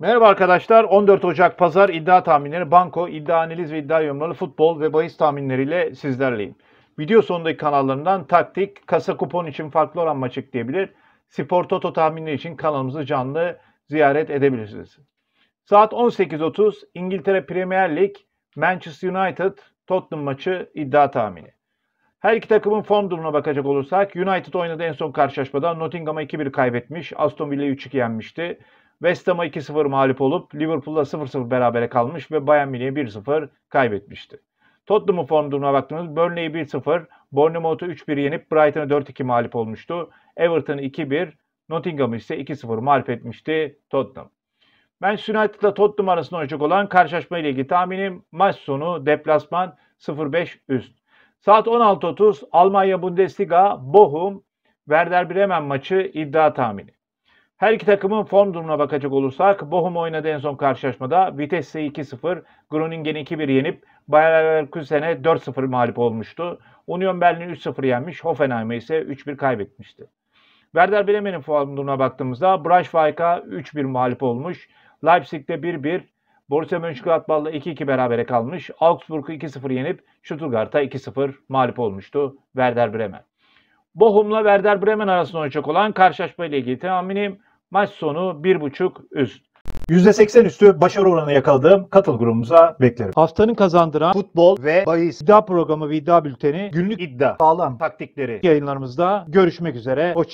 Merhaba arkadaşlar. 14 Ocak Pazar iddia tahminleri, banko, iddia analiz ve iddia yorumları, futbol ve bahis tahminleriyle sizlerleyim. Video sonundaki kanallarından taktik, kasa kupon için farklı oran maç ekleyebilir. Spor Toto tahminleri için kanalımızı canlı ziyaret edebilirsiniz. Saat 18.30 İngiltere Premier Lig Manchester United Tottenham maçı iddia tahmini. Her iki takımın form durumuna bakacak olursak United oynadı en son karşılaşmadan Nottingham'a 2-1 kaybetmiş. Aston Villa'yı 3-2 yenmişti. West Ham'a 2-0 mağlup olup Liverpool'la 0-0 berabere kalmış ve Bayern Münih'e 1-0 kaybetmişti. Tottenham'ın form durumuna baktığımız Burnley'i 1-0, Bournemouth'u 3-1 yenip Brighton'a 4-2 mağlup olmuştu. Everton 2-1, Nottingham'ı ise 2-0 mağlup etmişti Tottenham. Ben United'la Tottenham arasında oynayacak olan karşılaşma ile ilgili tahminim maç sonu deplasman 0-5 üst. Saat 16.30 Almanya Bundesliga Bochum Werder Bremen maçı iddia tahmini. Her iki takımın form durumuna bakacak olursak Bochum oynadı en son karşılaşmada. Vitesse 2-0, Groningen'i 2-1 yenip Bayer Leverkusen'e 4-0 mağlup olmuştu. Union Berlin'i 3-0 yenmiş, Hoffenheim'e ise 3-1 kaybetmişti. Werder Bremen'in form durumuna baktığımızda Braunschweig'a 3-1 mağlup olmuş, Leipzig'te 1-1, Borussia Mönchengladbach'la 2-2 berabere kalmış, Augsburg'u 2-0 yenip Stuttgart'a 2-0 mağlup olmuştu Werder Bremen. Bochum'la Werder Bremen arasında oynayacak olan karşılaşma ile ilgili tahminim Maç sonu 1.5 üst. %80 üstü başarı oranı yakaladığım katıl grubumuza beklerim. Haftanın kazandıran futbol ve bahis iddia programı ve iddia bülteni günlük iddia sağlam taktikleri yayınlarımızda görüşmek üzere. Hoşçakalın.